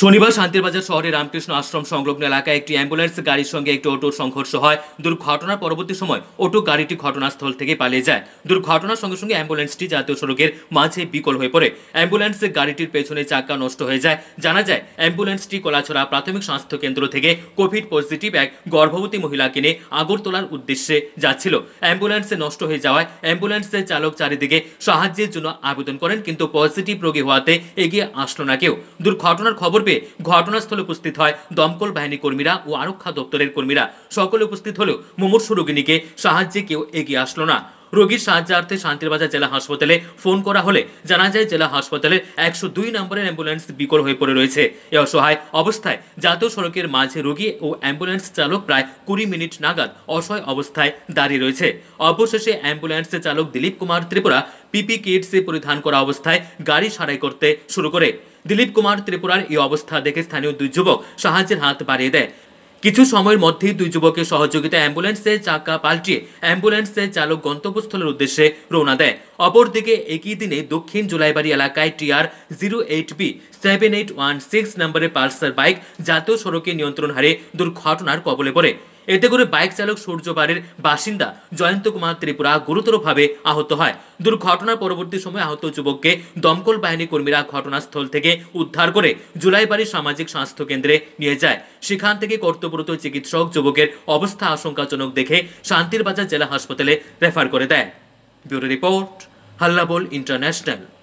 শনিবার শান্তিরবাজার শহরে রামকৃষ্ণ আশ্রম সংলগ্ন এলাকায় একটি অ্যাম্বুলেন্স গাড়ির সঙ্গে একটি অটোর সংঘর্ষ হয় দুর্ঘটনার পরবর্তী সময় অটো গাড়িটি ঘটনাস্থল থেকে পালিয়ে যায় দুর্ঘটনার সঙ্গে সঙ্গে অ্যাম্বুলেন্সটি জাতীয় সড়কের মাঝে বিকল হয়ে পড়ে অ্যাম্বুলেন্স গাড়িটির পেছনে চাকা নষ্ট হয়ে যায় জানা যায় অ্যাম্বুলেন্সটি কলাছড়া প্রাথমিক স্বাস্থ্য কেন্দ্র থেকে কোভিড পজিটিভ এক গর্ভবতী মহিলা কিনে আগরতলার উদ্দেশ্যে যাচ্ছিল অ্যাম্বুলেন্সে নষ্ট হয়ে যাওয়ায় অ্যাম্বুলেন্সের চালক চারিদিকে সাহায্যের জন্য আবেদন করেন কিন্তু পজিটিভ রোগী হওয়াতে এগিয়ে আসলো না কেউ দুর্ঘটনার খবর পূর্বে ঘটনাস্থলে উপস্থিত হয় দমকল বাহিনী কর্মীরা ও আরক্ষা দপ্তরের কর্মীরা সকলে উপস্থিত হলেও মুমূর্ষ রোগিনীকে সাহায্যে কেউ এগিয়ে আসলো না রোগীর সাহায্যার্থে শান্তিরবাজার জেলা হাসপাতালে ফোন করা হলে জানা যায় জেলা হাসপাতালে একশো দুই নম্বরের অ্যাম্বুলেন্স বিকল হয়ে পড়ে রয়েছে এ অসহায় অবস্থায় জাতীয় সড়কের মাঝে রোগী ও অ্যাম্বুলেন্স চালক প্রায় কুড়ি মিনিট নাগাদ অসহায় অবস্থায় দাঁড়িয়ে রয়েছে অবশেষে অ্যাম্বুলেন্স চালক দিলীপ কুমার ত্রিপুরা পিপি কিটসে পরিধান করা অবস্থায় গাড়ি সারাই করতে শুরু করে দিলীপ কুমার ত্রিপুরার এই অবস্থা দেখে স্থানীয় দুই যুবক সাহায্যের হাত বাড়িয়ে দেয় কিছু সময়ের মধ্যেই দুই যুবকের সহযোগিতা অ্যাম্বুলেন্সের চাকা পাল্টিয়ে অ্যাম্বুলেন্সের চালক গন্তব্যস্থলের উদ্দেশ্যে রওনা দেয় অপরদিকে একই দিনে দক্ষিণ জুলাইবাড়ি এলাকায় TR zero eight B seven eight one six নম্বরে পালসার বাইক জাতীয় সড়কে নিয়ন্ত্রণ হারে দুর্ঘটনার কবলে পড়ে এতে করে বাইক চালক সূর্যবাড়ির বাসিন্দা জয়ন্ত কুমার ত্রিপুরা গুরুতরভাবে আহত হয় দুর্ঘটনার পরবর্তী সময়ে আহত যুবককে দমকল বাহিনী কর্মীরা ঘটনাস্থল থেকে উদ্ধার করে জুলাইবাড়ি সামাজিক স্বাস্থ্য কেন্দ্রে নিয়ে যায় সেখান থেকে কর্তব্যরত চিকিৎসক যুবকের অবস্থা আশঙ্কাজনক দেখে শান্তিরবাজার জেলা হাসপাতালে রেফার করে দেয় ব্যুরো রিপোর্ট হাল্লাবল ইন্টারন্যাশনাল